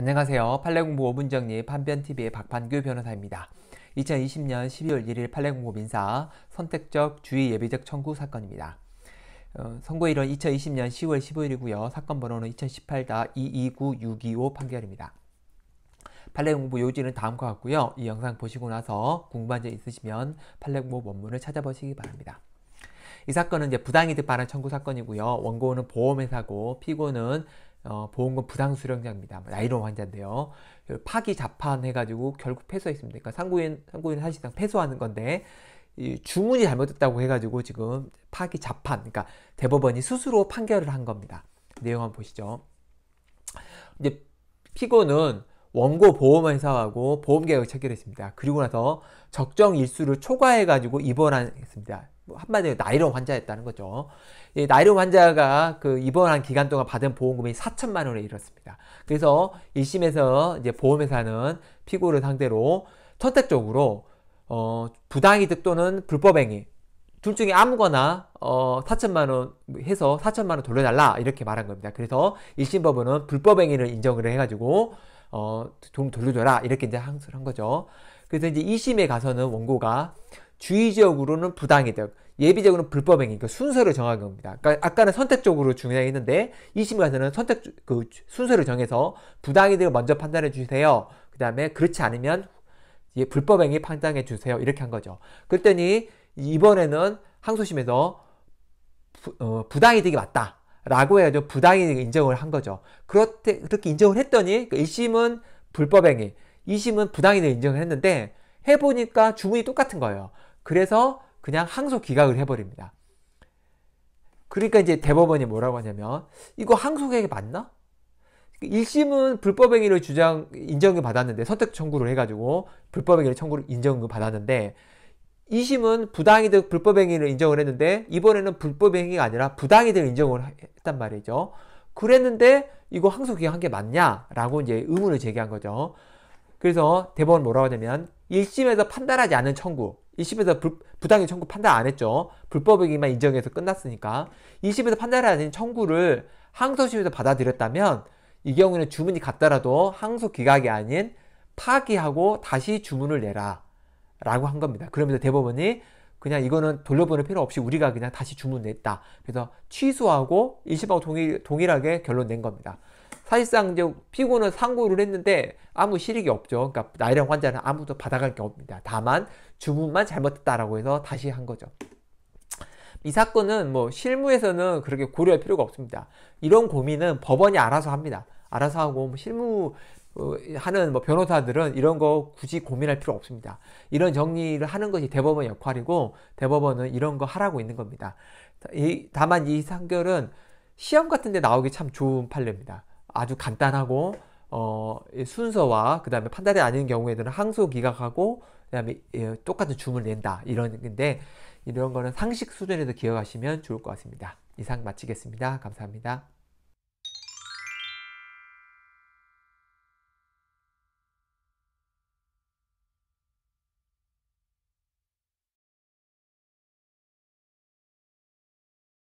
안녕하세요. 판례공부 5분 정리 판변TV의 박판규 변호사입니다. 2020년 12월 1일 판례공부 민사 선택적 주의 예비적 청구 사건입니다. 어, 선고일은 2020년 10월 15일이고요. 사건 번호는 2018-229625 판결입니다. 판례공부 요지는 다음과 같고요. 이 영상 보시고 나서 궁금한 점 있으시면 판례공부 원문을 찾아보시기 바랍니다. 이 사건은 이제 부당이득 반환 청구 사건이고요. 원고는 보험회사고 피고는 어, 보험금 부당 수령자입니다. 뭐, 나이로 환자인데요. 그 파기 자판해가지고 결국 패소했습니다. 그러니까 상고인 상고인 사실상 패소하는 건데 주문이 잘못됐다고 해가지고 지금 파기 자판, 그러니까 대법원이 스스로 판결을 한 겁니다. 내용 한번 보시죠. 이제 피고는 원고 보험회사하고 보험 계약을 체결했습니다. 그리고 나서 적정 일수를 초과해 가지고 입원했습니다. 뭐 한마디로 나이로 환자였다는 거죠. 예, 나이로 환자가 그 입원한 기간 동안 받은 보험금이 4천만 원에 이르렀습니다 그래서 1심에서 이제 보험회사는 피고를 상대로 선택적으로 어, 부당이득 또는 불법행위 둘 중에 아무거나 어, 4천만 원 해서 4천만 원 돌려달라 이렇게 말한 겁니다. 그래서 1심 법원은 불법 행위를 인정을 해가지고 어, 돈 돌려줘라 이렇게 이제 항소를 한 거죠. 그래서 이제 2심에 가서는 원고가 주의적으로는 부당이득, 예비적으로는 불법행위, 그 그러니까 순서를 정한 겁니다. 그러니까 아까는 선택적으로 중요했는데 2심 에 가서는 선택 그 순서를 정해서 부당이득을 먼저 판단해 주세요. 그 다음에 그렇지 않으면 예, 불법행위 판단해 주세요. 이렇게 한 거죠. 그랬더니 이번에는 항소심에서 부, 어, 부당이득이 맞다. 라고 해가지고 부당이득 인정을 한 거죠. 그렇게, 그렇게 인정을 했더니 1심은 그 불법행위, 2심은 부당이득 인정을 했는데 해보니까 주문이 똑같은 거예요. 그래서 그냥 항소 기각을 해버립니다. 그러니까 이제 대법원이 뭐라고 하냐면 이거 항소계획 맞나? 1심은 불법행위를 주장 인정을 받았는데 선택 청구를 해가지고 불법행위를 청구를 인정을 받았는데 2심은 부당이득 불법행위를 인정을 했는데 이번에는 불법행위가 아니라 부당이득 인정을 했단 말이죠. 그랬는데 이거 항소 기각한 게 맞냐라고 이제 의문을 제기한 거죠. 그래서 대법원 뭐라고 하냐면 1심에서 판단하지 않은 청구 1심에서 부당이 청구 판단 안 했죠. 불법행위만 인정해서 끝났으니까 2심에서 판단하지 않은 청구를 항소심에서 받아들였다면 이 경우에는 주문이 같더라도 항소 기각이 아닌 파기하고 다시 주문을 내라. 라고 한 겁니다. 그러면서 대법원이 그냥 이거는 돌려보낼 필요 없이 우리가 그냥 다시 주문냈다. 그래서 취소하고 1심하고 동일, 동일하게 결론 낸 겁니다. 사실상 이제 피고는 상고를 했는데 아무 실익이 없죠. 그러니까 나이랑 환자는 아무도 받아갈 게 없습니다. 다만 주문만 잘못했다라고 해서 다시 한 거죠. 이 사건은 뭐 실무에서는 그렇게 고려할 필요가 없습니다. 이런 고민은 법원이 알아서 합니다. 알아서 하고 뭐 실무 어, 하는 뭐 변호사들은 이런 거 굳이 고민할 필요 없습니다. 이런 정리를 하는 것이 대법원 역할이고 대법원은 이런 거 하라고 있는 겁니다. 이, 다만 이 상결은 시험 같은 데 나오기 참 좋은 판례입니다. 아주 간단하고 어, 순서와 그 다음에 판단이 아닌 경우에는 항소 기각하고 그 다음에 예, 똑같은 주문을 낸다 이런 건데 이런 거는 상식 수준에서 기억하시면 좋을 것 같습니다. 이상 마치겠습니다. 감사합니다.